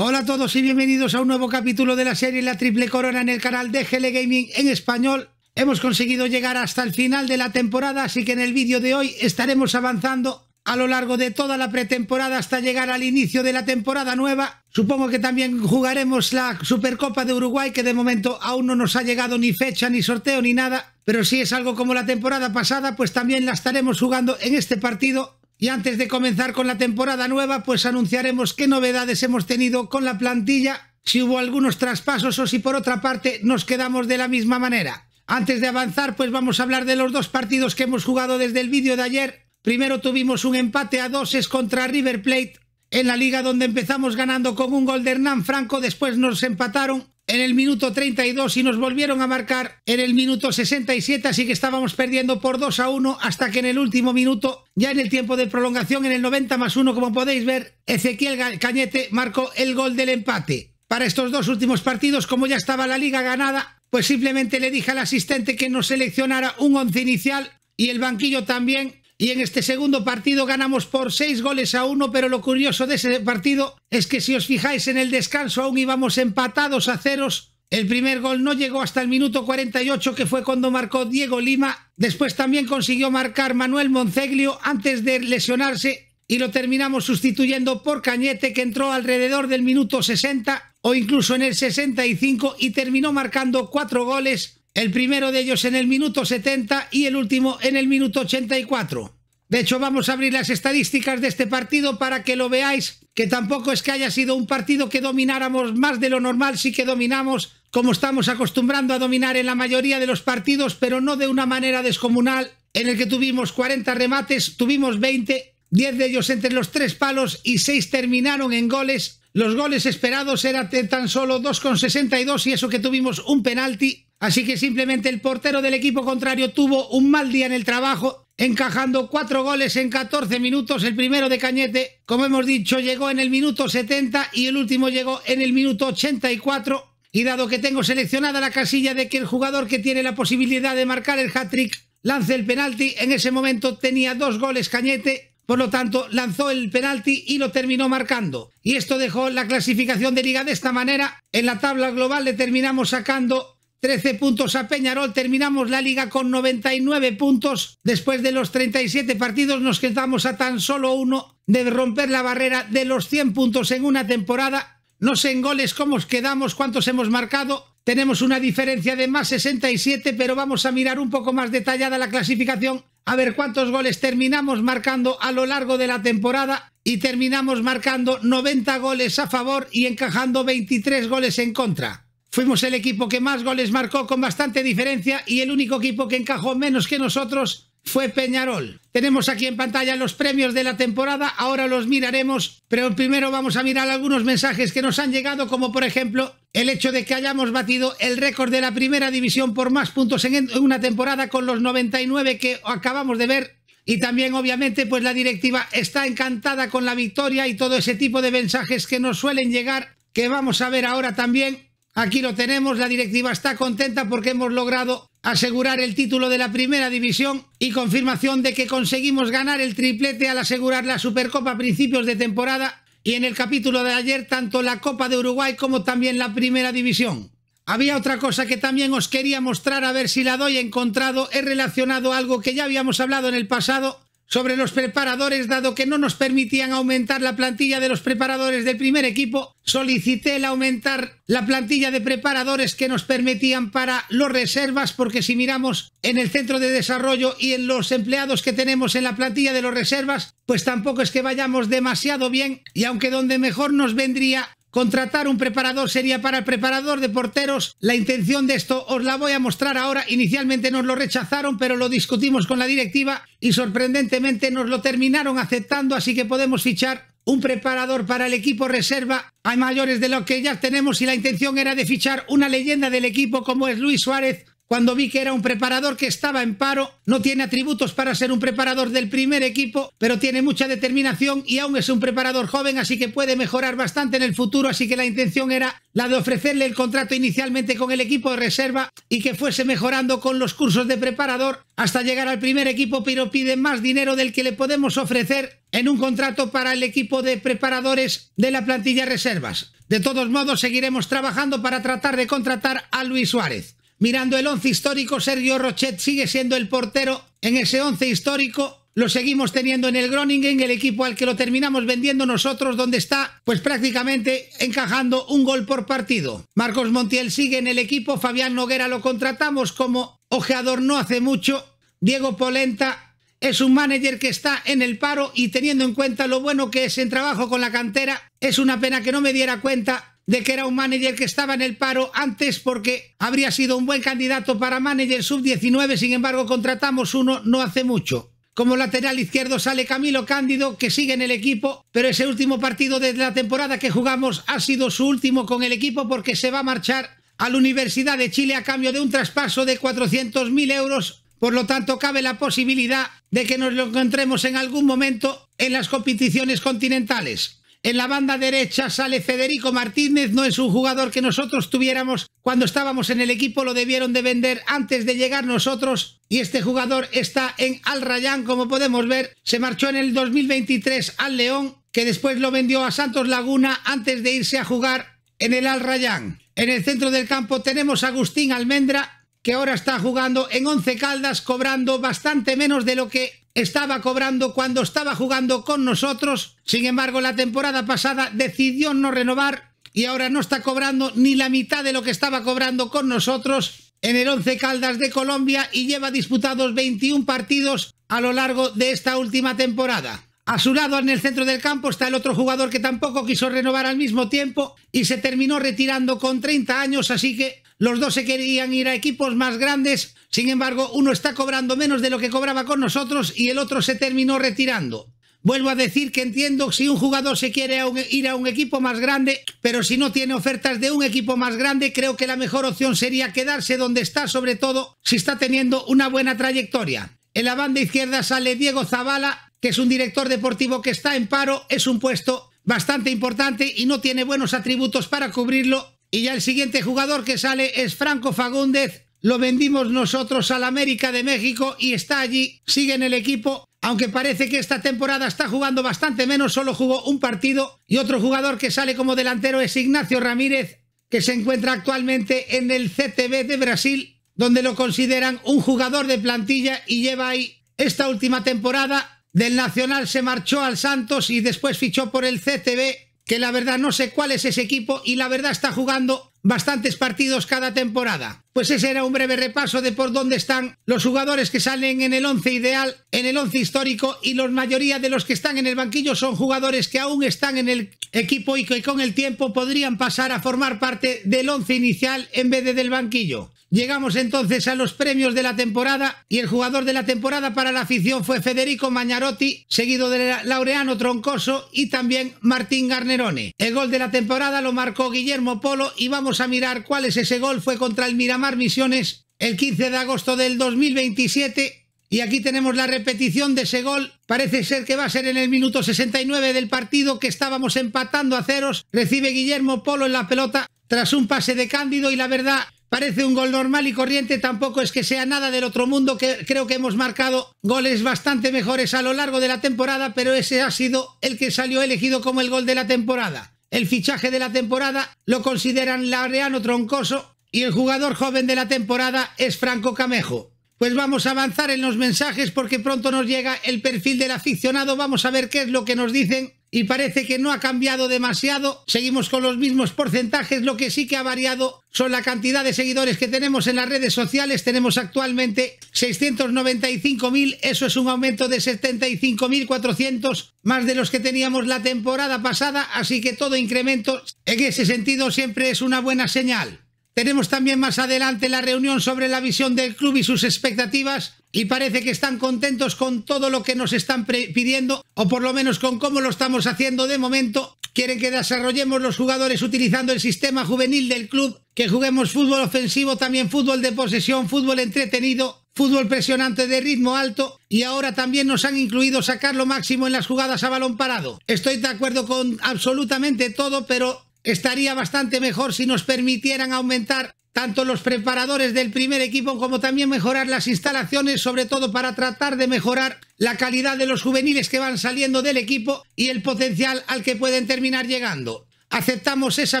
Hola a todos y bienvenidos a un nuevo capítulo de la serie La Triple Corona en el canal de GL Gaming en español. Hemos conseguido llegar hasta el final de la temporada, así que en el vídeo de hoy estaremos avanzando a lo largo de toda la pretemporada hasta llegar al inicio de la temporada nueva. Supongo que también jugaremos la Supercopa de Uruguay, que de momento aún no nos ha llegado ni fecha, ni sorteo, ni nada. Pero si es algo como la temporada pasada, pues también la estaremos jugando en este partido y antes de comenzar con la temporada nueva, pues anunciaremos qué novedades hemos tenido con la plantilla, si hubo algunos traspasos o si por otra parte nos quedamos de la misma manera. Antes de avanzar, pues vamos a hablar de los dos partidos que hemos jugado desde el vídeo de ayer. Primero tuvimos un empate a doses contra River Plate en la liga donde empezamos ganando con un gol de Hernán Franco, después nos empataron en el minuto 32 y nos volvieron a marcar en el minuto 67, así que estábamos perdiendo por 2 a 1 hasta que en el último minuto, ya en el tiempo de prolongación, en el 90 más uno, como podéis ver, Ezequiel Cañete marcó el gol del empate. Para estos dos últimos partidos, como ya estaba la liga ganada, pues simplemente le dije al asistente que nos seleccionara un once inicial y el banquillo también y en este segundo partido ganamos por 6 goles a 1, pero lo curioso de ese partido es que si os fijáis en el descanso aún íbamos empatados a ceros. El primer gol no llegó hasta el minuto 48 que fue cuando marcó Diego Lima. Después también consiguió marcar Manuel Monceglio antes de lesionarse y lo terminamos sustituyendo por Cañete que entró alrededor del minuto 60 o incluso en el 65 y terminó marcando cuatro goles el primero de ellos en el minuto 70 y el último en el minuto 84. De hecho, vamos a abrir las estadísticas de este partido para que lo veáis, que tampoco es que haya sido un partido que domináramos más de lo normal, sí que dominamos como estamos acostumbrando a dominar en la mayoría de los partidos, pero no de una manera descomunal, en el que tuvimos 40 remates, tuvimos 20, 10 de ellos entre los tres palos y 6 terminaron en goles. Los goles esperados eran tan solo 2,62 y eso que tuvimos un penalti Así que simplemente el portero del equipo contrario tuvo un mal día en el trabajo, encajando cuatro goles en 14 minutos. El primero de Cañete, como hemos dicho, llegó en el minuto 70 y el último llegó en el minuto 84. Y dado que tengo seleccionada la casilla de que el jugador que tiene la posibilidad de marcar el hat-trick lance el penalti, en ese momento tenía dos goles Cañete, por lo tanto lanzó el penalti y lo terminó marcando. Y esto dejó la clasificación de liga de esta manera. En la tabla global le terminamos sacando 13 puntos a Peñarol. Terminamos la liga con 99 puntos. Después de los 37 partidos nos quedamos a tan solo uno de romper la barrera de los 100 puntos en una temporada. No sé en goles cómo quedamos, cuántos hemos marcado. Tenemos una diferencia de más 67, pero vamos a mirar un poco más detallada la clasificación. A ver cuántos goles terminamos marcando a lo largo de la temporada y terminamos marcando 90 goles a favor y encajando 23 goles en contra. Fuimos el equipo que más goles marcó con bastante diferencia y el único equipo que encajó menos que nosotros fue Peñarol. Tenemos aquí en pantalla los premios de la temporada, ahora los miraremos, pero primero vamos a mirar algunos mensajes que nos han llegado, como por ejemplo el hecho de que hayamos batido el récord de la primera división por más puntos en una temporada con los 99 que acabamos de ver. Y también, obviamente, pues la directiva está encantada con la victoria y todo ese tipo de mensajes que nos suelen llegar, que vamos a ver ahora también. Aquí lo tenemos, la directiva está contenta porque hemos logrado asegurar el título de la primera división y confirmación de que conseguimos ganar el triplete al asegurar la Supercopa a principios de temporada y en el capítulo de ayer tanto la Copa de Uruguay como también la primera división. Había otra cosa que también os quería mostrar a ver si la doy encontrado, es relacionado algo que ya habíamos hablado en el pasado sobre los preparadores, dado que no nos permitían aumentar la plantilla de los preparadores del primer equipo, solicité el aumentar la plantilla de preparadores que nos permitían para los reservas, porque si miramos en el centro de desarrollo y en los empleados que tenemos en la plantilla de los reservas, pues tampoco es que vayamos demasiado bien, y aunque donde mejor nos vendría Contratar un preparador sería para el preparador de porteros. La intención de esto os la voy a mostrar ahora. Inicialmente nos lo rechazaron, pero lo discutimos con la directiva y sorprendentemente nos lo terminaron aceptando, así que podemos fichar un preparador para el equipo reserva hay mayores de lo que ya tenemos y la intención era de fichar una leyenda del equipo como es Luis Suárez, cuando vi que era un preparador que estaba en paro, no tiene atributos para ser un preparador del primer equipo, pero tiene mucha determinación y aún es un preparador joven, así que puede mejorar bastante en el futuro, así que la intención era la de ofrecerle el contrato inicialmente con el equipo de reserva y que fuese mejorando con los cursos de preparador hasta llegar al primer equipo, pero pide más dinero del que le podemos ofrecer en un contrato para el equipo de preparadores de la plantilla reservas. De todos modos, seguiremos trabajando para tratar de contratar a Luis Suárez. Mirando el once histórico, Sergio Rochet sigue siendo el portero. En ese once histórico lo seguimos teniendo en el Groningen, el equipo al que lo terminamos vendiendo nosotros, donde está pues prácticamente encajando un gol por partido. Marcos Montiel sigue en el equipo, Fabián Noguera lo contratamos como ojeador no hace mucho, Diego Polenta es un manager que está en el paro y teniendo en cuenta lo bueno que es en trabajo con la cantera, es una pena que no me diera cuenta de que era un manager que estaba en el paro antes porque habría sido un buen candidato para manager sub-19, sin embargo contratamos uno no hace mucho. Como lateral izquierdo sale Camilo Cándido, que sigue en el equipo, pero ese último partido de la temporada que jugamos ha sido su último con el equipo porque se va a marchar a la Universidad de Chile a cambio de un traspaso de 400.000 euros. Por lo tanto, cabe la posibilidad de que nos lo encontremos en algún momento en las competiciones continentales. En la banda derecha sale Federico Martínez, no es un jugador que nosotros tuviéramos cuando estábamos en el equipo, lo debieron de vender antes de llegar nosotros y este jugador está en Al Rayán, como podemos ver, se marchó en el 2023 al León, que después lo vendió a Santos Laguna antes de irse a jugar en el Al Rayán. En el centro del campo tenemos a Agustín Almendra, que ahora está jugando en Once Caldas, cobrando bastante menos de lo que estaba cobrando cuando estaba jugando con nosotros. Sin embargo, la temporada pasada decidió no renovar y ahora no está cobrando ni la mitad de lo que estaba cobrando con nosotros en el Once Caldas de Colombia y lleva disputados 21 partidos a lo largo de esta última temporada. A su lado, en el centro del campo, está el otro jugador que tampoco quiso renovar al mismo tiempo y se terminó retirando con 30 años, así que los dos se querían ir a equipos más grandes. Sin embargo, uno está cobrando menos de lo que cobraba con nosotros y el otro se terminó retirando. Vuelvo a decir que entiendo si un jugador se quiere ir a un equipo más grande, pero si no tiene ofertas de un equipo más grande, creo que la mejor opción sería quedarse donde está, sobre todo si está teniendo una buena trayectoria. En la banda izquierda sale Diego Zavala, que es un director deportivo que está en paro, es un puesto bastante importante y no tiene buenos atributos para cubrirlo. Y ya el siguiente jugador que sale es Franco Fagúndez. Lo vendimos nosotros al América de México y está allí, sigue en el equipo. Aunque parece que esta temporada está jugando bastante menos, solo jugó un partido. Y otro jugador que sale como delantero es Ignacio Ramírez, que se encuentra actualmente en el CTB de Brasil, donde lo consideran un jugador de plantilla y lleva ahí esta última temporada del Nacional se marchó al Santos y después fichó por el CTB, que la verdad no sé cuál es ese equipo y la verdad está jugando bastantes partidos cada temporada. Pues ese era un breve repaso de por dónde están los jugadores que salen en el 11 ideal, en el 11 histórico y la mayoría de los que están en el banquillo son jugadores que aún están en el equipo y que con el tiempo podrían pasar a formar parte del 11 inicial en vez de del banquillo. Llegamos entonces a los premios de la temporada y el jugador de la temporada para la afición fue Federico Mañarotti, seguido de Laureano Troncoso y también Martín Garnerone. El gol de la temporada lo marcó Guillermo Polo y vamos a mirar cuál es ese gol. Fue contra el Miramar Misiones el 15 de agosto del 2027 y aquí tenemos la repetición de ese gol. Parece ser que va a ser en el minuto 69 del partido que estábamos empatando a ceros. Recibe Guillermo Polo en la pelota tras un pase de Cándido y la verdad Parece un gol normal y corriente, tampoco es que sea nada del otro mundo, que creo que hemos marcado goles bastante mejores a lo largo de la temporada, pero ese ha sido el que salió elegido como el gol de la temporada. El fichaje de la temporada lo consideran Lareano Troncoso y el jugador joven de la temporada es Franco Camejo. Pues vamos a avanzar en los mensajes porque pronto nos llega el perfil del aficionado, vamos a ver qué es lo que nos dicen y parece que no ha cambiado demasiado. Seguimos con los mismos porcentajes, lo que sí que ha variado son la cantidad de seguidores que tenemos en las redes sociales. Tenemos actualmente 695.000, eso es un aumento de 75.400 más de los que teníamos la temporada pasada, así que todo incremento en ese sentido siempre es una buena señal. Tenemos también más adelante la reunión sobre la visión del club y sus expectativas y parece que están contentos con todo lo que nos están pidiendo o por lo menos con cómo lo estamos haciendo de momento. Quieren que desarrollemos los jugadores utilizando el sistema juvenil del club, que juguemos fútbol ofensivo, también fútbol de posesión, fútbol entretenido, fútbol presionante de ritmo alto y ahora también nos han incluido sacar lo máximo en las jugadas a balón parado. Estoy de acuerdo con absolutamente todo, pero estaría bastante mejor si nos permitieran aumentar tanto los preparadores del primer equipo como también mejorar las instalaciones, sobre todo para tratar de mejorar la calidad de los juveniles que van saliendo del equipo y el potencial al que pueden terminar llegando. Aceptamos esa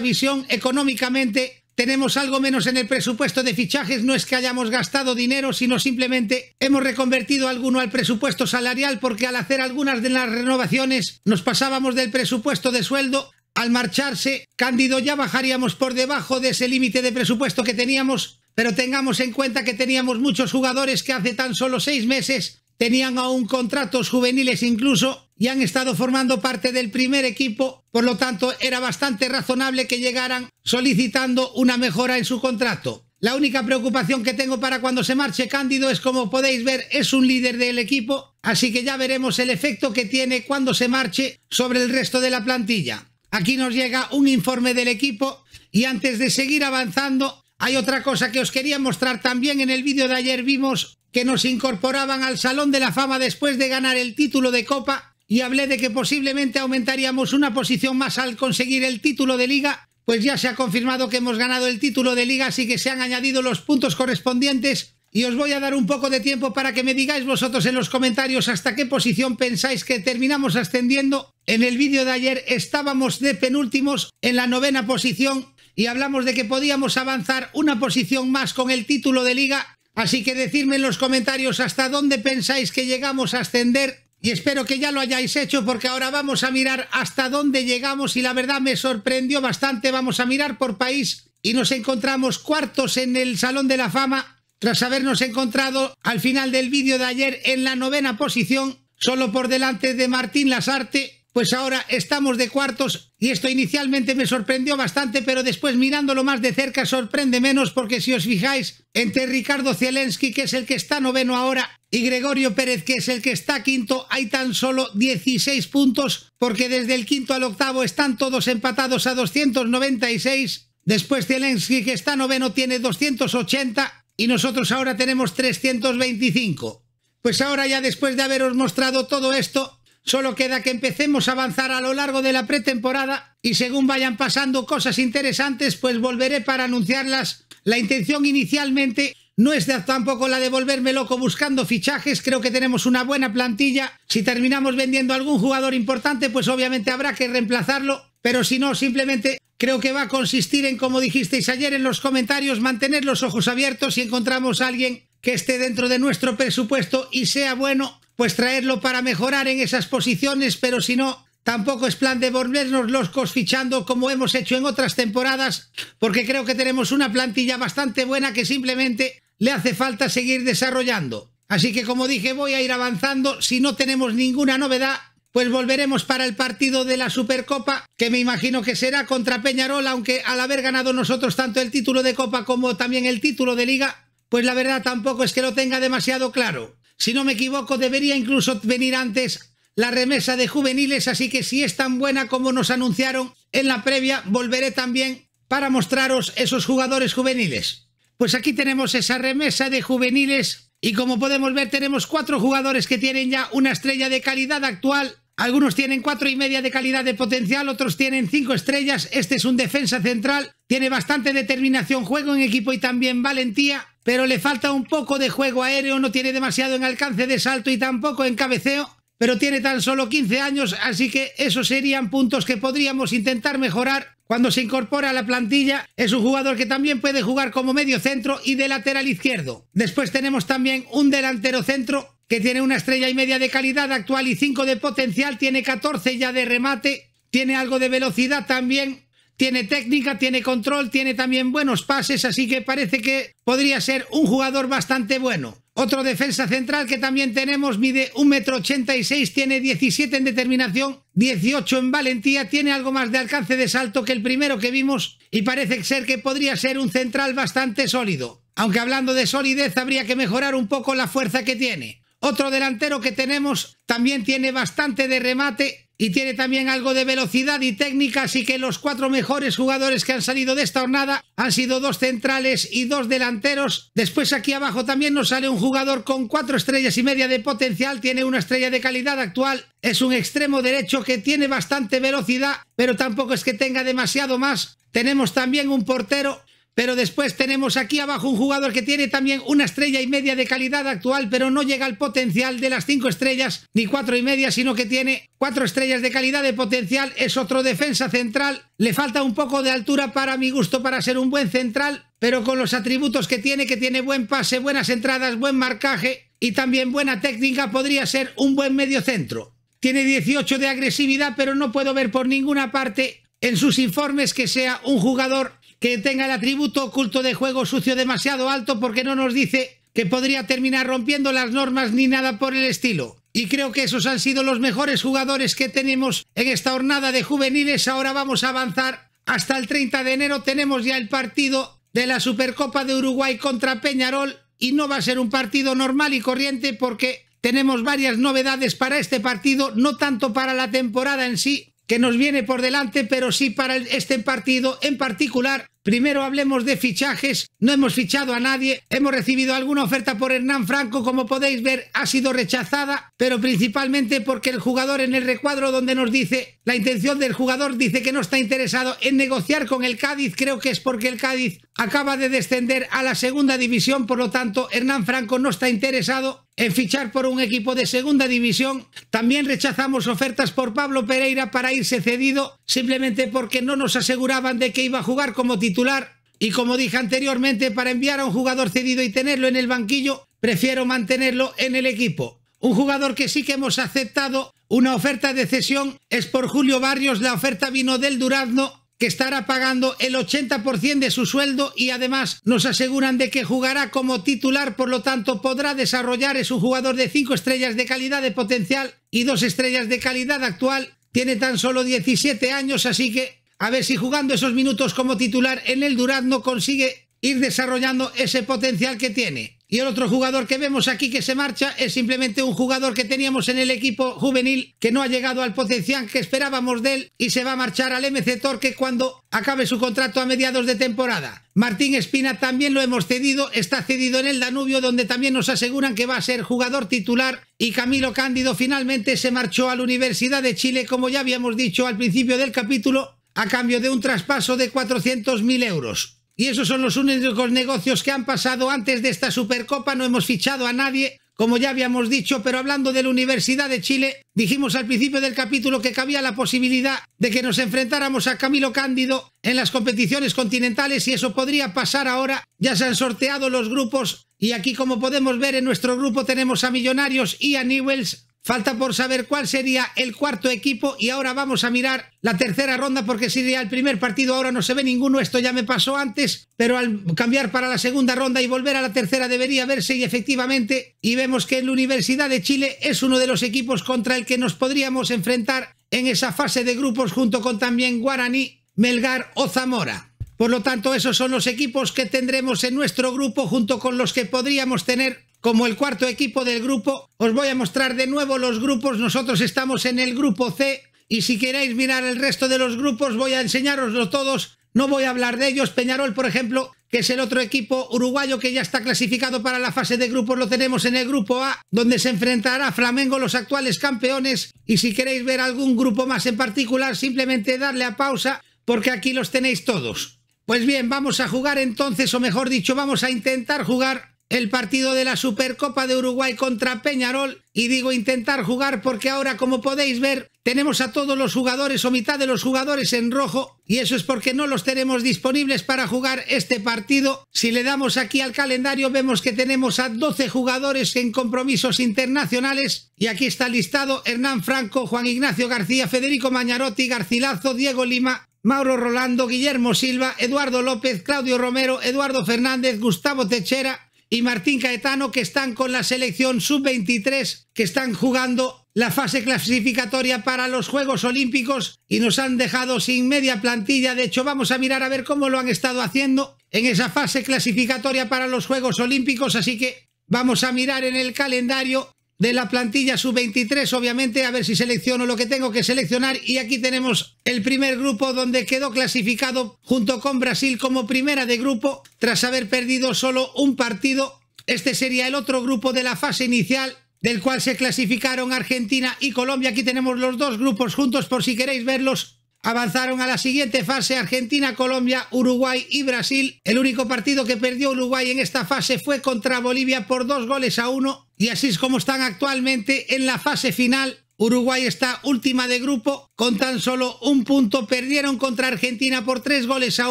visión económicamente. Tenemos algo menos en el presupuesto de fichajes, no es que hayamos gastado dinero, sino simplemente hemos reconvertido alguno al presupuesto salarial porque al hacer algunas de las renovaciones nos pasábamos del presupuesto de sueldo al marcharse, Cándido ya bajaríamos por debajo de ese límite de presupuesto que teníamos, pero tengamos en cuenta que teníamos muchos jugadores que hace tan solo seis meses tenían aún contratos juveniles incluso y han estado formando parte del primer equipo, por lo tanto era bastante razonable que llegaran solicitando una mejora en su contrato. La única preocupación que tengo para cuando se marche Cándido es como podéis ver es un líder del equipo, así que ya veremos el efecto que tiene cuando se marche sobre el resto de la plantilla. Aquí nos llega un informe del equipo y antes de seguir avanzando hay otra cosa que os quería mostrar también. En el vídeo de ayer vimos que nos incorporaban al Salón de la Fama después de ganar el título de Copa y hablé de que posiblemente aumentaríamos una posición más al conseguir el título de Liga. Pues ya se ha confirmado que hemos ganado el título de Liga, así que se han añadido los puntos correspondientes y os voy a dar un poco de tiempo para que me digáis vosotros en los comentarios hasta qué posición pensáis que terminamos ascendiendo. En el vídeo de ayer estábamos de penúltimos en la novena posición y hablamos de que podíamos avanzar una posición más con el título de liga. Así que decidme en los comentarios hasta dónde pensáis que llegamos a ascender y espero que ya lo hayáis hecho porque ahora vamos a mirar hasta dónde llegamos y la verdad me sorprendió bastante. Vamos a mirar por país y nos encontramos cuartos en el Salón de la Fama tras habernos encontrado al final del vídeo de ayer en la novena posición, solo por delante de Martín Lasarte, pues ahora estamos de cuartos y esto inicialmente me sorprendió bastante, pero después mirándolo más de cerca sorprende menos porque si os fijáis, entre Ricardo Zelensky, que es el que está noveno ahora, y Gregorio Pérez, que es el que está quinto, hay tan solo 16 puntos, porque desde el quinto al octavo están todos empatados a 296. Después Zelensky, que está noveno, tiene 280 y nosotros ahora tenemos 325. Pues ahora ya después de haberos mostrado todo esto, solo queda que empecemos a avanzar a lo largo de la pretemporada y según vayan pasando cosas interesantes, pues volveré para anunciarlas. La intención inicialmente no es tampoco la de volverme loco buscando fichajes, creo que tenemos una buena plantilla. Si terminamos vendiendo algún jugador importante, pues obviamente habrá que reemplazarlo, pero si no, simplemente Creo que va a consistir en, como dijisteis ayer en los comentarios, mantener los ojos abiertos si encontramos a alguien que esté dentro de nuestro presupuesto y sea bueno, pues traerlo para mejorar en esas posiciones, pero si no, Tampoco es plan de volvernos los fichando como hemos hecho en otras temporadas, porque creo que tenemos una plantilla bastante buena que simplemente le hace falta seguir desarrollando. Así que como dije, voy a ir avanzando. Si no tenemos ninguna novedad, pues volveremos para el partido de la Supercopa, que me imagino que será contra Peñarol, aunque al haber ganado nosotros tanto el título de Copa como también el título de Liga, pues la verdad tampoco es que lo tenga demasiado claro. Si no me equivoco, debería incluso venir antes la remesa de juveniles, así que si es tan buena como nos anunciaron en la previa, volveré también para mostraros esos jugadores juveniles. Pues aquí tenemos esa remesa de juveniles y como podemos ver tenemos cuatro jugadores que tienen ya una estrella de calidad actual algunos tienen cuatro y media de calidad de potencial, otros tienen cinco estrellas. Este es un defensa central, tiene bastante determinación, juego en equipo y también valentía, pero le falta un poco de juego aéreo, no tiene demasiado en alcance de salto y tampoco en cabeceo, pero tiene tan solo 15 años, así que esos serían puntos que podríamos intentar mejorar. Cuando se incorpora a la plantilla, es un jugador que también puede jugar como medio centro y de lateral izquierdo. Después tenemos también un delantero centro que tiene una estrella y media de calidad actual y 5 de potencial, tiene 14 ya de remate, tiene algo de velocidad también, tiene técnica, tiene control, tiene también buenos pases, así que parece que podría ser un jugador bastante bueno. Otro defensa central que también tenemos mide 1,86m, tiene 17 en determinación, 18 en valentía, tiene algo más de alcance de salto que el primero que vimos y parece ser que podría ser un central bastante sólido. Aunque hablando de solidez habría que mejorar un poco la fuerza que tiene. Otro delantero que tenemos también tiene bastante de remate y tiene también algo de velocidad y técnica, así que los cuatro mejores jugadores que han salido de esta jornada han sido dos centrales y dos delanteros. Después aquí abajo también nos sale un jugador con cuatro estrellas y media de potencial, tiene una estrella de calidad actual, es un extremo derecho que tiene bastante velocidad, pero tampoco es que tenga demasiado más. Tenemos también un portero pero después tenemos aquí abajo un jugador que tiene también una estrella y media de calidad actual, pero no llega al potencial de las cinco estrellas, ni cuatro y media, sino que tiene cuatro estrellas de calidad de potencial. Es otro defensa central. Le falta un poco de altura para mi gusto para ser un buen central, pero con los atributos que tiene, que tiene buen pase, buenas entradas, buen marcaje y también buena técnica, podría ser un buen medio centro. Tiene 18 de agresividad, pero no puedo ver por ninguna parte en sus informes que sea un jugador que tenga el atributo oculto de juego sucio demasiado alto porque no nos dice que podría terminar rompiendo las normas ni nada por el estilo. Y creo que esos han sido los mejores jugadores que tenemos en esta jornada de juveniles. Ahora vamos a avanzar hasta el 30 de enero. Tenemos ya el partido de la Supercopa de Uruguay contra Peñarol y no va a ser un partido normal y corriente porque tenemos varias novedades para este partido, no tanto para la temporada en sí, que nos viene por delante, pero sí para este partido en particular. Primero hablemos de fichajes. No hemos fichado a nadie. Hemos recibido alguna oferta por Hernán Franco, como podéis ver, ha sido rechazada, pero principalmente porque el jugador en el recuadro donde nos dice la intención del jugador dice que no está interesado en negociar con el Cádiz. Creo que es porque el Cádiz acaba de descender a la segunda división, por lo tanto, Hernán Franco no está interesado en fichar por un equipo de segunda división. También rechazamos ofertas por Pablo Pereira para irse cedido simplemente porque no nos aseguraban de que iba a jugar como titular. Y como dije anteriormente, para enviar a un jugador cedido y tenerlo en el banquillo, prefiero mantenerlo en el equipo. Un jugador que sí que hemos aceptado una oferta de cesión es por Julio Barrios, la oferta vino del Durazno que estará pagando el 80% de su sueldo y además nos aseguran de que jugará como titular, por lo tanto podrá desarrollar, es un jugador de 5 estrellas de calidad de potencial y 2 estrellas de calidad actual, tiene tan solo 17 años, así que a ver si jugando esos minutos como titular en el Durazno consigue ir desarrollando ese potencial que tiene. Y el otro jugador que vemos aquí que se marcha es simplemente un jugador que teníamos en el equipo juvenil que no ha llegado al potencial que esperábamos de él y se va a marchar al MC Torque cuando acabe su contrato a mediados de temporada. Martín Espina también lo hemos cedido, está cedido en el Danubio donde también nos aseguran que va a ser jugador titular y Camilo Cándido finalmente se marchó a la Universidad de Chile como ya habíamos dicho al principio del capítulo a cambio de un traspaso de 400.000 euros. Y esos son los únicos negocios que han pasado antes de esta Supercopa. No hemos fichado a nadie, como ya habíamos dicho, pero hablando de la Universidad de Chile, dijimos al principio del capítulo que cabía la posibilidad de que nos enfrentáramos a Camilo Cándido en las competiciones continentales y eso podría pasar ahora. Ya se han sorteado los grupos y aquí, como podemos ver, en nuestro grupo tenemos a Millonarios y a Newells. Falta por saber cuál sería el cuarto equipo y ahora vamos a mirar la tercera ronda porque sería el primer partido, ahora no se ve ninguno, esto ya me pasó antes, pero al cambiar para la segunda ronda y volver a la tercera debería verse y efectivamente, y vemos que la Universidad de Chile es uno de los equipos contra el que nos podríamos enfrentar en esa fase de grupos junto con también Guaraní, Melgar o Zamora. Por lo tanto, esos son los equipos que tendremos en nuestro grupo junto con los que podríamos tener como el cuarto equipo del grupo. Os voy a mostrar de nuevo los grupos. Nosotros estamos en el grupo C y si queréis mirar el resto de los grupos voy a enseñaroslo todos. No voy a hablar de ellos. Peñarol, por ejemplo, que es el otro equipo uruguayo que ya está clasificado para la fase de grupos, lo tenemos en el grupo A, donde se enfrentará Flamengo, los actuales campeones. Y si queréis ver algún grupo más en particular, simplemente darle a pausa, porque aquí los tenéis todos. Pues bien, vamos a jugar entonces, o mejor dicho, vamos a intentar jugar el partido de la Supercopa de Uruguay contra Peñarol. Y digo intentar jugar porque ahora, como podéis ver, tenemos a todos los jugadores o mitad de los jugadores en rojo. Y eso es porque no los tenemos disponibles para jugar este partido. Si le damos aquí al calendario, vemos que tenemos a 12 jugadores en compromisos internacionales. Y aquí está listado Hernán Franco, Juan Ignacio García, Federico Mañarotti, Garcilazo, Diego Lima, Mauro Rolando, Guillermo Silva, Eduardo López, Claudio Romero, Eduardo Fernández, Gustavo Techera, y Martín Caetano que están con la selección sub-23 que están jugando la fase clasificatoria para los Juegos Olímpicos y nos han dejado sin media plantilla. De hecho, vamos a mirar a ver cómo lo han estado haciendo en esa fase clasificatoria para los Juegos Olímpicos. Así que vamos a mirar en el calendario de la plantilla sub-23, obviamente, a ver si selecciono lo que tengo que seleccionar. Y aquí tenemos el primer grupo donde quedó clasificado junto con Brasil como primera de grupo tras haber perdido solo un partido. Este sería el otro grupo de la fase inicial del cual se clasificaron Argentina y Colombia. Aquí tenemos los dos grupos juntos por si queréis verlos. Avanzaron a la siguiente fase Argentina, Colombia, Uruguay y Brasil. El único partido que perdió Uruguay en esta fase fue contra Bolivia por dos goles a uno y así es como están actualmente en la fase final. Uruguay está última de grupo con tan solo un punto. Perdieron contra Argentina por tres goles a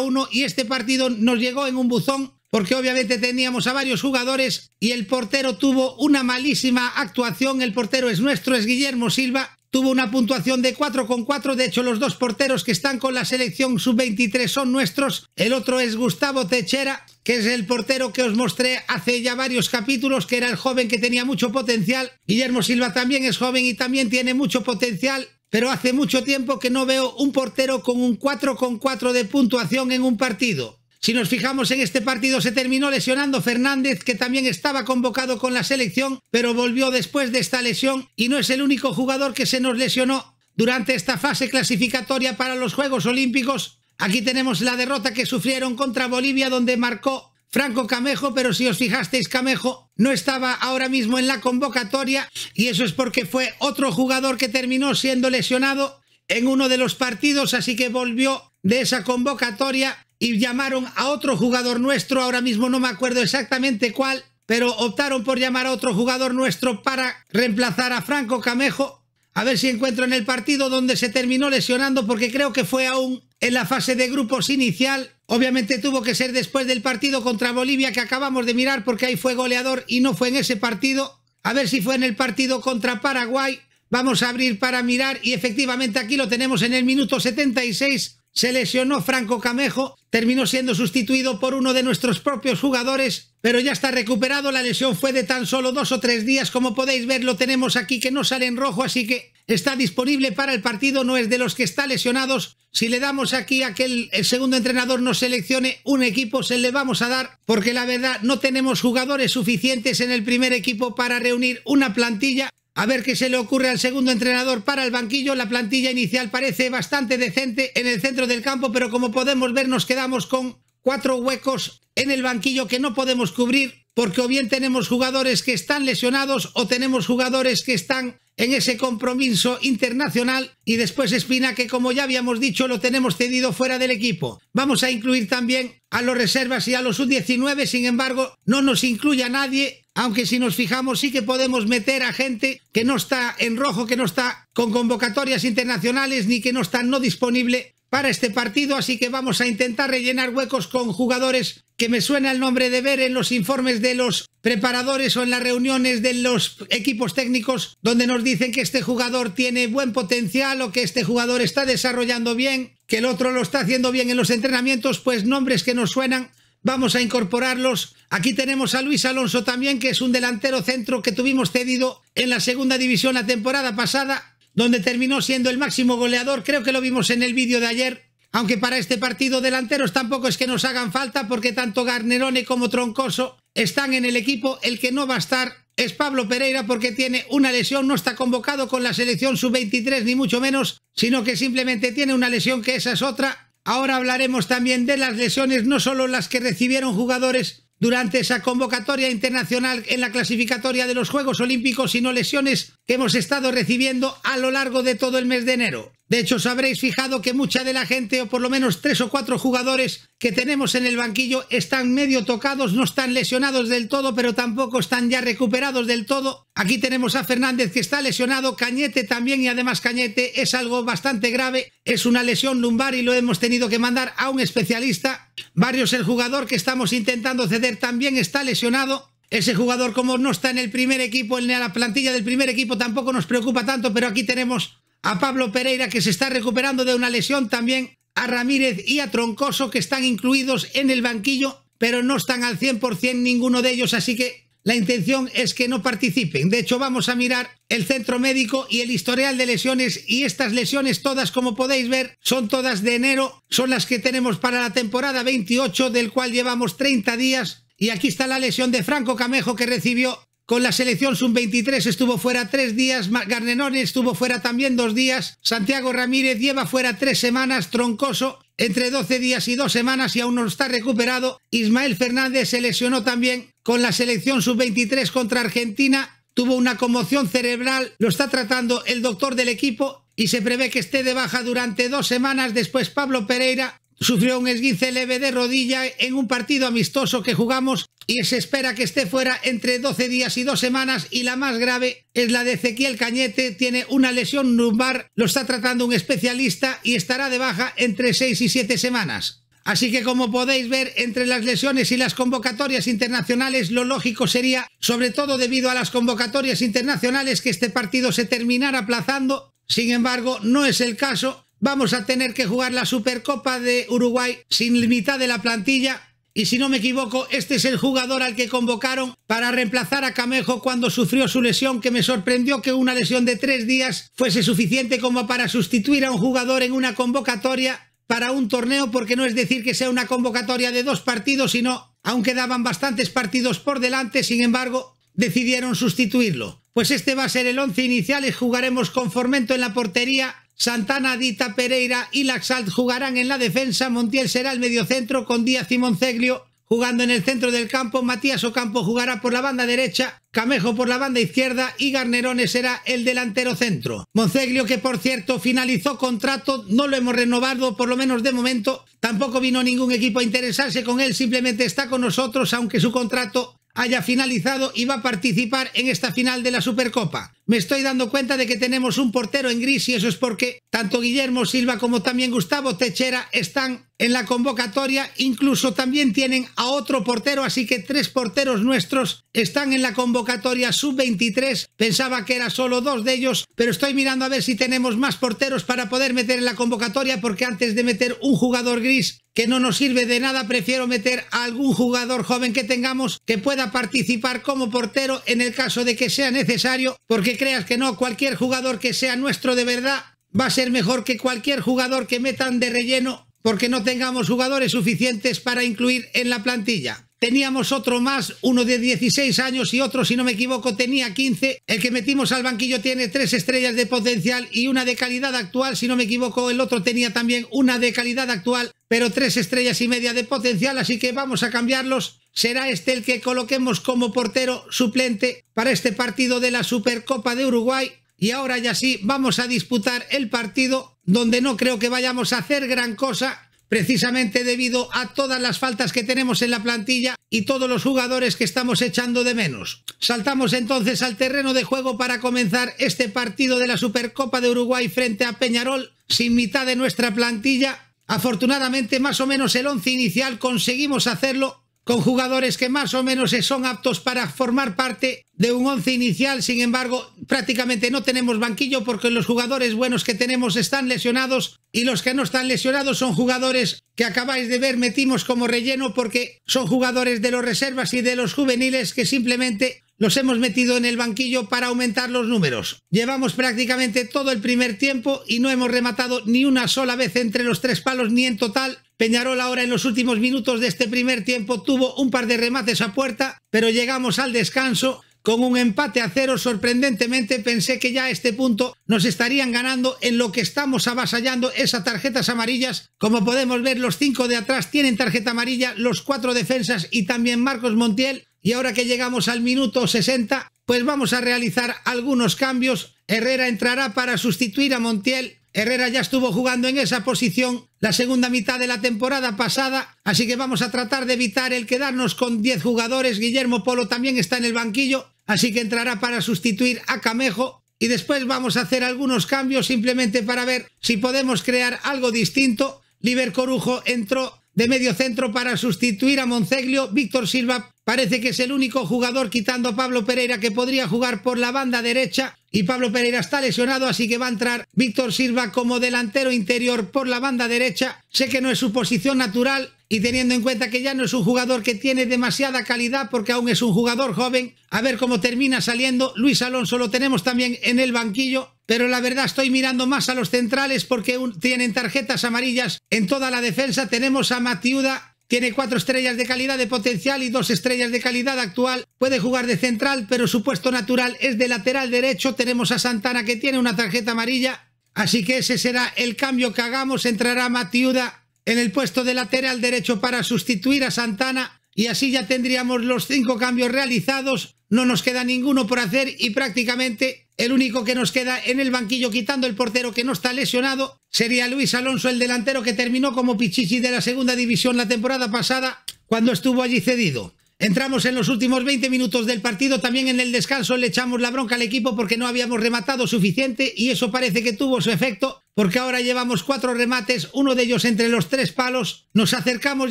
uno y este partido nos llegó en un buzón porque obviamente teníamos a varios jugadores y el portero tuvo una malísima actuación. El portero es nuestro, es Guillermo Silva, Tuvo una puntuación de con cuatro. De hecho, los dos porteros que están con la selección sub-23 son nuestros. El otro es Gustavo Techera, que es el portero que os mostré hace ya varios capítulos, que era el joven que tenía mucho potencial. Guillermo Silva también es joven y también tiene mucho potencial. Pero hace mucho tiempo que no veo un portero con un con con4 de puntuación en un partido. Si nos fijamos en este partido se terminó lesionando Fernández que también estaba convocado con la selección pero volvió después de esta lesión y no es el único jugador que se nos lesionó durante esta fase clasificatoria para los Juegos Olímpicos. Aquí tenemos la derrota que sufrieron contra Bolivia donde marcó Franco Camejo, pero si os fijasteis, Camejo no estaba ahora mismo en la convocatoria y eso es porque fue otro jugador que terminó siendo lesionado en uno de los partidos, así que volvió de esa convocatoria y llamaron a otro jugador nuestro, ahora mismo no me acuerdo exactamente cuál, pero optaron por llamar a otro jugador nuestro para reemplazar a Franco Camejo. A ver si encuentro en el partido donde se terminó lesionando porque creo que fue aún en la fase de grupos inicial. Obviamente tuvo que ser después del partido contra Bolivia que acabamos de mirar porque ahí fue goleador y no fue en ese partido. A ver si fue en el partido contra Paraguay. Vamos a abrir para mirar y efectivamente aquí lo tenemos en el minuto 76 se lesionó Franco Camejo, terminó siendo sustituido por uno de nuestros propios jugadores, pero ya está recuperado, la lesión fue de tan solo dos o tres días, como podéis ver lo tenemos aquí que no sale en rojo, así que está disponible para el partido, no es de los que está lesionados, si le damos aquí a que el, segundo entrenador nos seleccione un equipo, se le vamos a dar, porque la verdad no tenemos jugadores suficientes en el primer equipo para reunir una plantilla a ver qué se le ocurre al segundo entrenador para el banquillo. La plantilla inicial parece bastante decente en el centro del campo, pero como podemos ver nos quedamos con cuatro huecos en el banquillo que no podemos cubrir porque o bien tenemos jugadores que están lesionados o tenemos jugadores que están en ese compromiso internacional y después Espina que como ya habíamos dicho lo tenemos cedido fuera del equipo. Vamos a incluir también a los reservas y a los sub-19, sin embargo no nos incluye a nadie aunque si nos fijamos sí que podemos meter a gente que no está en rojo, que no está con convocatorias internacionales ni que no está no disponible para este partido, así que vamos a intentar rellenar huecos con jugadores que me suena el nombre de ver en los informes de los preparadores o en las reuniones de los equipos técnicos donde nos dicen que este jugador tiene buen potencial o que este jugador está desarrollando bien, que el otro lo está haciendo bien en los entrenamientos, pues nombres que nos suenan vamos a incorporarlos. Aquí tenemos a Luis Alonso también, que es un delantero centro que tuvimos cedido en la segunda división la temporada pasada, donde terminó siendo el máximo goleador. Creo que lo vimos en el vídeo de ayer. Aunque para este partido delanteros tampoco es que nos hagan falta, porque tanto Garnerone como Troncoso están en el equipo. El que no va a estar es Pablo Pereira porque tiene una lesión, no está convocado con la selección sub-23 ni mucho menos, sino que simplemente tiene una lesión que esa es otra Ahora hablaremos también de las lesiones, no solo las que recibieron jugadores durante esa convocatoria internacional en la clasificatoria de los Juegos Olímpicos, sino lesiones que hemos estado recibiendo a lo largo de todo el mes de enero. De hecho, os habréis fijado que mucha de la gente, o por lo menos tres o cuatro jugadores que tenemos en el banquillo, están medio tocados, no están lesionados del todo, pero tampoco están ya recuperados del todo. Aquí tenemos a Fernández que está lesionado, Cañete también, y además Cañete es algo bastante grave, es una lesión lumbar y lo hemos tenido que mandar a un especialista. Barrios, el jugador que estamos intentando ceder, también está lesionado. Ese jugador, como no está en el primer equipo, en la plantilla del primer equipo, tampoco nos preocupa tanto, pero aquí tenemos a Pablo Pereira que se está recuperando de una lesión, también a Ramírez y a Troncoso que están incluidos en el banquillo, pero no están al 100% ninguno de ellos, así que la intención es que no participen. De hecho, vamos a mirar el centro médico y el historial de lesiones y estas lesiones todas, como podéis ver, son todas de enero, son las que tenemos para la temporada 28, del cual llevamos 30 días. Y aquí está la lesión de Franco Camejo que recibió con la selección sub-23 estuvo fuera tres días, Garnenone estuvo fuera también dos días, Santiago Ramírez lleva fuera tres semanas, Troncoso entre 12 días y dos semanas y aún no está recuperado, Ismael Fernández se lesionó también con la selección sub-23 contra Argentina, tuvo una conmoción cerebral, lo está tratando el doctor del equipo y se prevé que esté de baja durante dos semanas, después Pablo Pereira sufrió un esguince leve de rodilla en un partido amistoso que jugamos y se espera que esté fuera entre 12 días y 2 semanas y la más grave es la de Ezequiel Cañete, tiene una lesión lumbar, lo está tratando un especialista y estará de baja entre 6 y 7 semanas. Así que como podéis ver, entre las lesiones y las convocatorias internacionales, lo lógico sería, sobre todo debido a las convocatorias internacionales, que este partido se terminara aplazando. Sin embargo, no es el caso vamos a tener que jugar la Supercopa de Uruguay sin mitad de la plantilla. Y si no me equivoco, este es el jugador al que convocaron para reemplazar a Camejo cuando sufrió su lesión, que me sorprendió que una lesión de tres días fuese suficiente como para sustituir a un jugador en una convocatoria para un torneo, porque no es decir que sea una convocatoria de dos partidos, sino, aunque daban bastantes partidos por delante, sin embargo, decidieron sustituirlo. Pues este va a ser el once inicial y jugaremos con Formento en la portería, Santana, Dita, Pereira y Laxalt jugarán en la defensa, Montiel será el mediocentro con Díaz y Monceglio jugando en el centro del campo, Matías Ocampo jugará por la banda derecha, Camejo por la banda izquierda y Garnerones será el delantero centro. Monceglio, que por cierto finalizó contrato, no lo hemos renovado, por lo menos de momento, tampoco vino ningún equipo a interesarse con él, simplemente está con nosotros, aunque su contrato haya finalizado y va a participar en esta final de la Supercopa. Me estoy dando cuenta de que tenemos un portero en gris y eso es porque tanto Guillermo Silva como también Gustavo Techera están en la convocatoria. Incluso también tienen a otro portero, así que tres porteros nuestros están en la convocatoria sub-23. Pensaba que era solo dos de ellos, pero estoy mirando a ver si tenemos más porteros para poder meter en la convocatoria porque antes de meter un jugador gris que no nos sirve de nada, prefiero meter a algún jugador joven que tengamos que pueda participar como portero en el caso de que sea necesario, porque creas que no, cualquier jugador que sea nuestro de verdad va a ser mejor que cualquier jugador que metan de relleno porque no tengamos jugadores suficientes para incluir en la plantilla. Teníamos otro más, uno de 16 años y otro, si no me equivoco, tenía 15. El que metimos al banquillo tiene tres estrellas de potencial y una de calidad actual, si no me equivoco, el otro tenía también una de calidad actual, pero tres estrellas y media de potencial, así que vamos a cambiarlos será este el que coloquemos como portero suplente para este partido de la Supercopa de Uruguay. Y ahora ya sí, vamos a disputar el partido donde no creo que vayamos a hacer gran cosa, precisamente debido a todas las faltas que tenemos en la plantilla y todos los jugadores que estamos echando de menos. Saltamos entonces al terreno de juego para comenzar este partido de la Supercopa de Uruguay frente a Peñarol, sin mitad de nuestra plantilla. Afortunadamente, más o menos el once inicial conseguimos hacerlo con jugadores que más o menos son aptos para formar parte de un once inicial, sin embargo, prácticamente no tenemos banquillo porque los jugadores buenos que tenemos están lesionados y los que no están lesionados son jugadores que acabáis de ver metimos como relleno porque son jugadores de los reservas y de los juveniles que simplemente los hemos metido en el banquillo para aumentar los números. Llevamos prácticamente todo el primer tiempo y no hemos rematado ni una sola vez entre los tres palos ni en total Peñarol ahora en los últimos minutos de este primer tiempo tuvo un par de remates a puerta, pero llegamos al descanso con un empate a cero. Sorprendentemente pensé que ya a este punto nos estarían ganando en lo que estamos avasallando esas tarjetas amarillas. Como podemos ver, los cinco de atrás tienen tarjeta amarilla, los cuatro defensas y también Marcos Montiel. Y ahora que llegamos al minuto 60, pues vamos a realizar algunos cambios. Herrera entrará para sustituir a Montiel Herrera ya estuvo jugando en esa posición la segunda mitad de la temporada pasada, así que vamos a tratar de evitar el quedarnos con 10 jugadores. Guillermo Polo también está en el banquillo, así que entrará para sustituir a Camejo. Y después vamos a hacer algunos cambios simplemente para ver si podemos crear algo distinto. Liber Corujo entró de medio centro para sustituir a Monceglio. Víctor Silva Parece que es el único jugador quitando a Pablo Pereira que podría jugar por la banda derecha y Pablo Pereira está lesionado, así que va a entrar Víctor Silva como delantero interior por la banda derecha. Sé que no es su posición natural y teniendo en cuenta que ya no es un jugador que tiene demasiada calidad porque aún es un jugador joven, a ver cómo termina saliendo. Luis Alonso lo tenemos también en el banquillo, pero la verdad estoy mirando más a los centrales porque tienen tarjetas amarillas en toda la defensa. Tenemos a Matiuda tiene cuatro estrellas de calidad de potencial y dos estrellas de calidad actual. Puede jugar de central, pero su puesto natural es de lateral derecho. Tenemos a Santana que tiene una tarjeta amarilla. Así que ese será el cambio que hagamos. Entrará Matiuda en el puesto de lateral derecho para sustituir a Santana. Y así ya tendríamos los cinco cambios realizados. No nos queda ninguno por hacer y prácticamente el único que nos queda en el banquillo quitando el portero que no está lesionado sería Luis Alonso, el delantero que terminó como pichichi de la segunda división la temporada pasada cuando estuvo allí cedido. Entramos en los últimos 20 minutos del partido, también en el descanso le echamos la bronca al equipo porque no habíamos rematado suficiente y eso parece que tuvo su efecto porque ahora llevamos cuatro remates, uno de ellos entre los tres palos, nos acercamos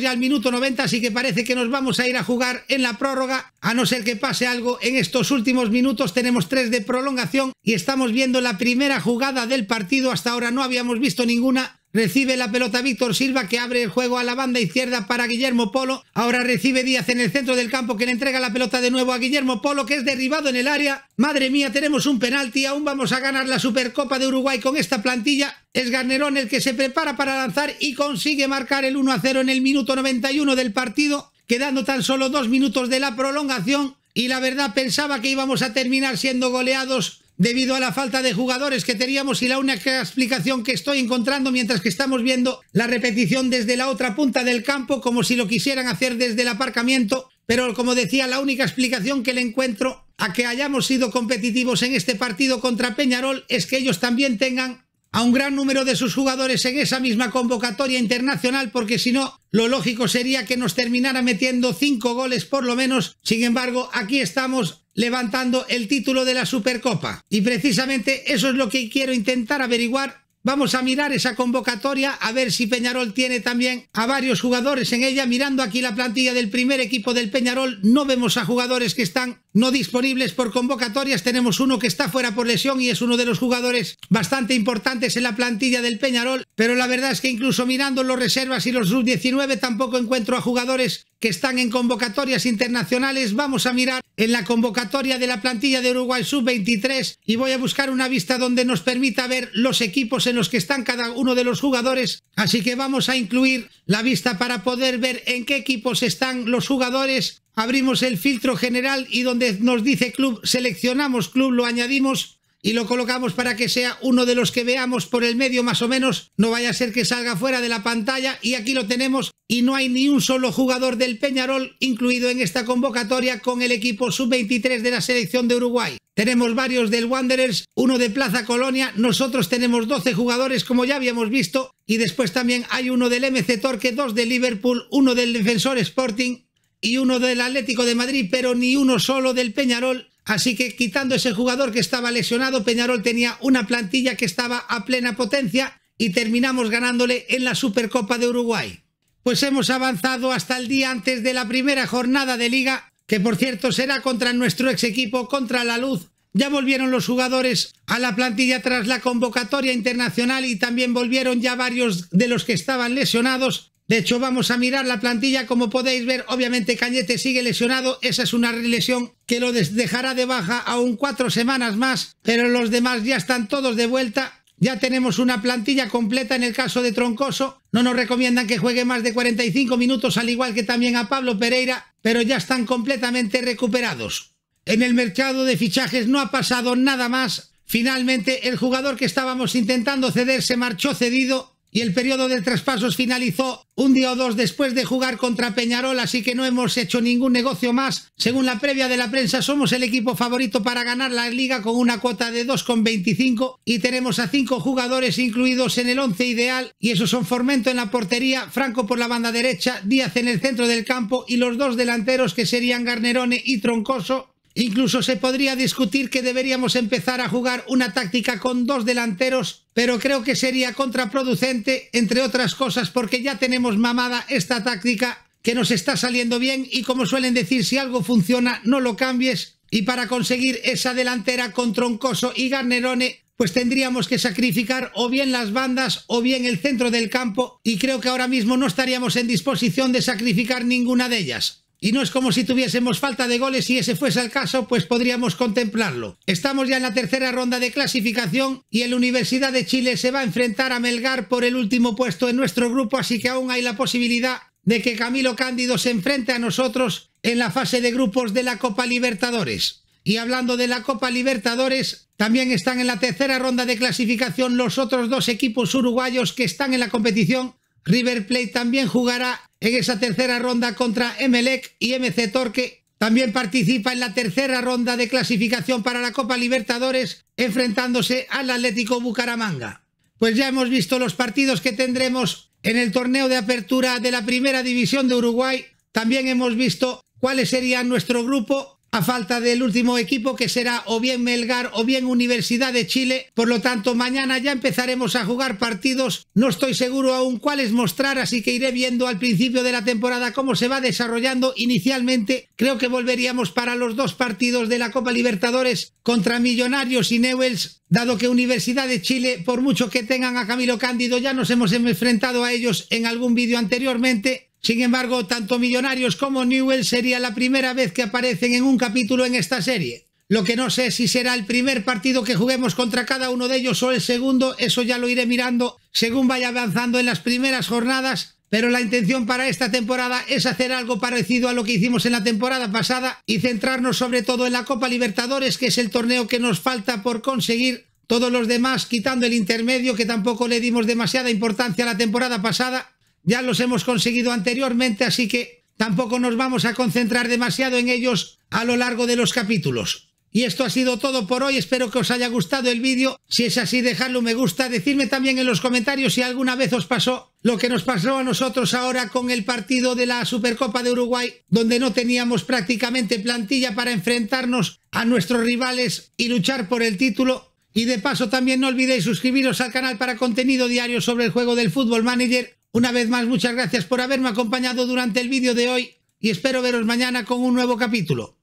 ya al minuto 90 así que parece que nos vamos a ir a jugar en la prórroga, a no ser que pase algo en estos últimos minutos tenemos tres de prolongación y estamos viendo la primera jugada del partido, hasta ahora no habíamos visto ninguna Recibe la pelota Víctor Silva que abre el juego a la banda izquierda para Guillermo Polo. Ahora recibe Díaz en el centro del campo que le entrega la pelota de nuevo a Guillermo Polo que es derribado en el área. Madre mía, tenemos un penalti. Aún vamos a ganar la Supercopa de Uruguay con esta plantilla. Es Garnerón el que se prepara para lanzar y consigue marcar el 1 a 0 en el minuto 91 del partido, quedando tan solo dos minutos de la prolongación. Y la verdad pensaba que íbamos a terminar siendo goleados debido a la falta de jugadores que teníamos y la única explicación que estoy encontrando mientras que estamos viendo la repetición desde la otra punta del campo como si lo quisieran hacer desde el aparcamiento, pero como decía, la única explicación que le encuentro a que hayamos sido competitivos en este partido contra Peñarol es que ellos también tengan a un gran número de sus jugadores en esa misma convocatoria internacional porque si no, lo lógico sería que nos terminara metiendo cinco goles por lo menos. Sin embargo, aquí estamos levantando el título de la Supercopa. Y precisamente eso es lo que quiero intentar averiguar Vamos a mirar esa convocatoria a ver si Peñarol tiene también a varios jugadores en ella. Mirando aquí la plantilla del primer equipo del Peñarol, no vemos a jugadores que están no disponibles por convocatorias. Tenemos uno que está fuera por lesión y es uno de los jugadores bastante importantes en la plantilla del Peñarol. Pero la verdad es que incluso mirando los reservas y los sub-19 tampoco encuentro a jugadores que están en convocatorias internacionales. Vamos a mirar en la convocatoria de la plantilla de Uruguay Sub-23 y voy a buscar una vista donde nos permita ver los equipos en los que están cada uno de los jugadores. Así que vamos a incluir la vista para poder ver en qué equipos están los jugadores abrimos el filtro general y donde nos dice club, seleccionamos club, lo añadimos y lo colocamos para que sea uno de los que veamos por el medio más o menos, no vaya a ser que salga fuera de la pantalla y aquí lo tenemos y no hay ni un solo jugador del Peñarol incluido en esta convocatoria con el equipo sub-23 de la selección de Uruguay. Tenemos varios del Wanderers, uno de Plaza Colonia, nosotros tenemos 12 jugadores como ya habíamos visto y después también hay uno del MC Torque, dos de Liverpool, uno del Defensor Sporting, y uno del Atlético de Madrid, pero ni uno solo del Peñarol. Así que quitando ese jugador que estaba lesionado, Peñarol tenía una plantilla que estaba a plena potencia y terminamos ganándole en la Supercopa de Uruguay. Pues hemos avanzado hasta el día antes de la primera jornada de liga, que por cierto será contra nuestro ex equipo, contra la luz. Ya volvieron los jugadores a la plantilla tras la convocatoria internacional y también volvieron ya varios de los que estaban lesionados de hecho, vamos a mirar la plantilla. Como podéis ver, obviamente Cañete sigue lesionado. Esa es una lesión que lo dejará de baja aún cuatro semanas más. Pero los demás ya están todos de vuelta. Ya tenemos una plantilla completa en el caso de Troncoso. No nos recomiendan que juegue más de 45 minutos, al igual que también a Pablo Pereira, pero ya están completamente recuperados. En el mercado de fichajes no ha pasado nada más. Finalmente, el jugador que estábamos intentando ceder se marchó cedido y el periodo de traspasos finalizó un día o dos después de jugar contra Peñarol, así que no hemos hecho ningún negocio más. Según la previa de la prensa, somos el equipo favorito para ganar la liga con una cuota de 2,25 y tenemos a cinco jugadores incluidos en el 11 ideal y esos son Formento en la portería, Franco por la banda derecha, Díaz en el centro del campo y los dos delanteros que serían Garnerone y Troncoso Incluso se podría discutir que deberíamos empezar a jugar una táctica con dos delanteros, pero creo que sería contraproducente, entre otras cosas, porque ya tenemos mamada esta táctica que nos está saliendo bien y como suelen decir, si algo funciona, no lo cambies. Y para conseguir esa delantera con Troncoso y Garnerone, pues tendríamos que sacrificar o bien las bandas o bien el centro del campo y creo que ahora mismo no estaríamos en disposición de sacrificar ninguna de ellas. Y no es como si tuviésemos falta de goles, si ese fuese el caso, pues podríamos contemplarlo. Estamos ya en la tercera ronda de clasificación y el Universidad de Chile se va a enfrentar a Melgar por el último puesto en nuestro grupo, así que aún hay la posibilidad de que Camilo Cándido se enfrente a nosotros en la fase de grupos de la Copa Libertadores. Y hablando de la Copa Libertadores, también están en la tercera ronda de clasificación los otros dos equipos uruguayos que están en la competición River Plate también jugará en esa tercera ronda contra Emelec y MC Torque. También participa en la tercera ronda de clasificación para la Copa Libertadores, enfrentándose al Atlético Bucaramanga. Pues ya hemos visto los partidos que tendremos en el torneo de apertura de la Primera División de Uruguay. También hemos visto cuáles serían nuestro grupo a falta del último equipo que será o bien Melgar o bien Universidad de Chile. Por lo tanto, mañana ya empezaremos a jugar partidos. No estoy seguro aún cuáles mostrar, así que iré viendo al principio de la temporada cómo se va desarrollando. Inicialmente, creo que volveríamos para los dos partidos de la Copa Libertadores contra Millonarios y Newells, dado que Universidad de Chile, por mucho que tengan a Camilo Cándido, ya nos hemos enfrentado a ellos en algún vídeo anteriormente. Sin embargo, tanto Millonarios como Newell sería la primera vez que aparecen en un capítulo en esta serie. Lo que no sé si será el primer partido que juguemos contra cada uno de ellos o el segundo, eso ya lo iré mirando según vaya avanzando en las primeras jornadas, pero la intención para esta temporada es hacer algo parecido a lo que hicimos en la temporada pasada y centrarnos sobre todo en la Copa Libertadores, que es el torneo que nos falta por conseguir. Todos los demás, quitando el intermedio, que tampoco le dimos demasiada importancia a la temporada pasada, ya los hemos conseguido anteriormente, así que tampoco nos vamos a concentrar demasiado en ellos a lo largo de los capítulos. Y esto ha sido todo por hoy, espero que os haya gustado el vídeo, si es así dejadle un me gusta, decidme también en los comentarios si alguna vez os pasó lo que nos pasó a nosotros ahora con el partido de la Supercopa de Uruguay, donde no teníamos prácticamente plantilla para enfrentarnos a nuestros rivales y luchar por el título. Y de paso también no olvidéis suscribiros al canal para contenido diario sobre el juego del fútbol manager una vez más, muchas gracias por haberme acompañado durante el vídeo de hoy y espero veros mañana con un nuevo capítulo.